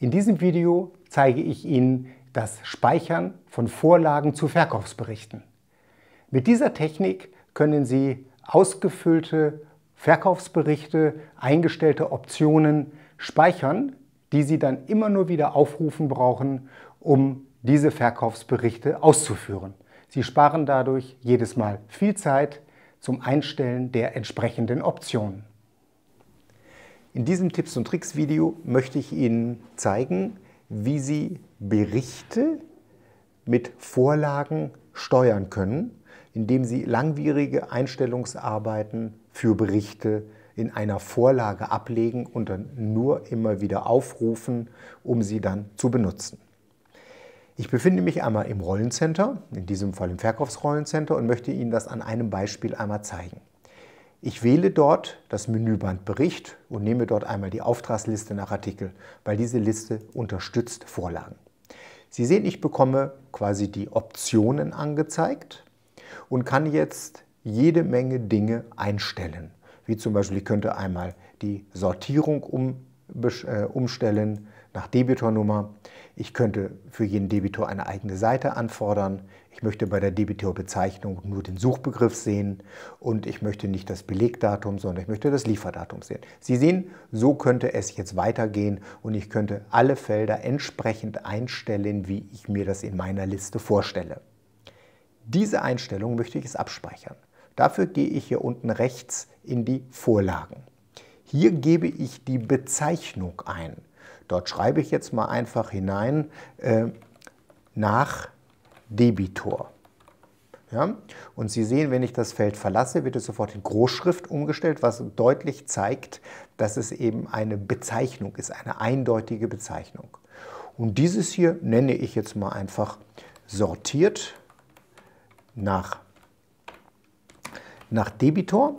In diesem Video zeige ich Ihnen das Speichern von Vorlagen zu Verkaufsberichten. Mit dieser Technik können Sie ausgefüllte Verkaufsberichte, eingestellte Optionen speichern, die Sie dann immer nur wieder aufrufen brauchen, um diese Verkaufsberichte auszuführen. Sie sparen dadurch jedes Mal viel Zeit zum Einstellen der entsprechenden Optionen. In diesem Tipps und Tricks Video möchte ich Ihnen zeigen, wie Sie Berichte mit Vorlagen steuern können, indem Sie langwierige Einstellungsarbeiten für Berichte in einer Vorlage ablegen und dann nur immer wieder aufrufen, um sie dann zu benutzen. Ich befinde mich einmal im Rollencenter, in diesem Fall im Verkaufsrollencenter und möchte Ihnen das an einem Beispiel einmal zeigen. Ich wähle dort das Menüband Bericht und nehme dort einmal die Auftragsliste nach Artikel, weil diese Liste unterstützt Vorlagen. Sie sehen, ich bekomme quasi die Optionen angezeigt und kann jetzt jede Menge Dinge einstellen. Wie zum Beispiel, ich könnte einmal die Sortierung um, äh, umstellen, nach Debitornummer. Ich könnte für jeden Debitor eine eigene Seite anfordern. Ich möchte bei der Debitorbezeichnung nur den Suchbegriff sehen und ich möchte nicht das Belegdatum, sondern ich möchte das Lieferdatum sehen. Sie sehen, so könnte es jetzt weitergehen und ich könnte alle Felder entsprechend einstellen, wie ich mir das in meiner Liste vorstelle. Diese Einstellung möchte ich jetzt abspeichern. Dafür gehe ich hier unten rechts in die Vorlagen. Hier gebe ich die Bezeichnung ein. Dort schreibe ich jetzt mal einfach hinein äh, nach Debitor. Ja? Und Sie sehen, wenn ich das Feld verlasse, wird es sofort in Großschrift umgestellt, was deutlich zeigt, dass es eben eine Bezeichnung ist, eine eindeutige Bezeichnung. Und dieses hier nenne ich jetzt mal einfach sortiert nach, nach Debitor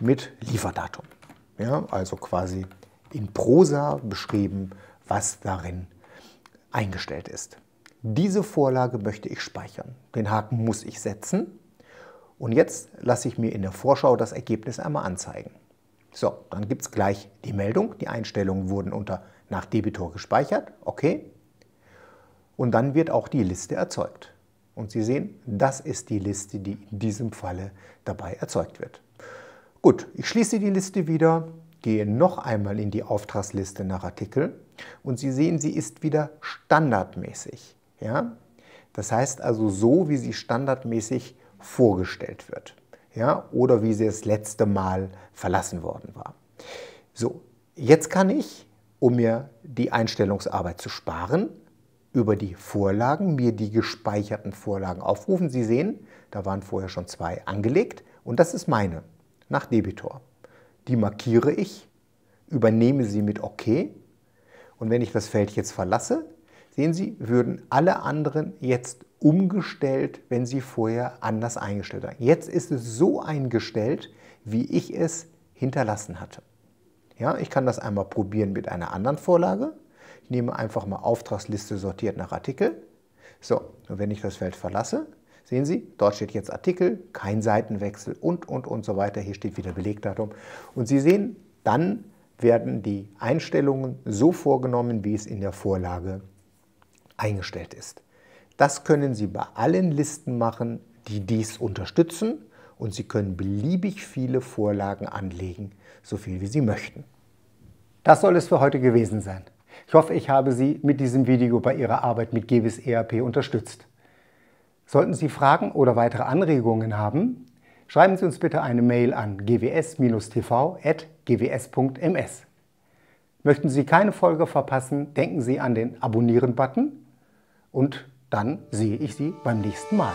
mit Lieferdatum. Ja, also quasi in Prosa beschrieben, was darin eingestellt ist. Diese Vorlage möchte ich speichern. Den Haken muss ich setzen. Und jetzt lasse ich mir in der Vorschau das Ergebnis einmal anzeigen. So, dann gibt es gleich die Meldung. Die Einstellungen wurden unter nach Debitor gespeichert. Okay. Und dann wird auch die Liste erzeugt. Und Sie sehen, das ist die Liste, die in diesem Falle dabei erzeugt wird. Gut, ich schließe die Liste wieder, gehe noch einmal in die Auftragsliste nach Artikel und Sie sehen, sie ist wieder standardmäßig. Ja? Das heißt also so, wie sie standardmäßig vorgestellt wird ja? oder wie sie das letzte Mal verlassen worden war. So, jetzt kann ich, um mir die Einstellungsarbeit zu sparen, über die Vorlagen mir die gespeicherten Vorlagen aufrufen. Sie sehen, da waren vorher schon zwei angelegt und das ist meine nach Debitor die markiere ich, übernehme sie mit OK. Und wenn ich das Feld jetzt verlasse, sehen Sie, würden alle anderen jetzt umgestellt, wenn sie vorher anders eingestellt waren. Jetzt ist es so eingestellt, wie ich es hinterlassen hatte. Ja, ich kann das einmal probieren mit einer anderen Vorlage. Ich nehme einfach mal Auftragsliste sortiert nach Artikel. So, und wenn ich das Feld verlasse, Sehen Sie, dort steht jetzt Artikel, kein Seitenwechsel und, und, und so weiter. Hier steht wieder Belegdatum. Und Sie sehen, dann werden die Einstellungen so vorgenommen, wie es in der Vorlage eingestellt ist. Das können Sie bei allen Listen machen, die dies unterstützen und Sie können beliebig viele Vorlagen anlegen, so viel wie Sie möchten. Das soll es für heute gewesen sein. Ich hoffe, ich habe Sie mit diesem Video bei Ihrer Arbeit mit GWIS ERP unterstützt. Sollten Sie Fragen oder weitere Anregungen haben, schreiben Sie uns bitte eine Mail an gws-tv.gws.ms. Möchten Sie keine Folge verpassen, denken Sie an den Abonnieren-Button und dann sehe ich Sie beim nächsten Mal.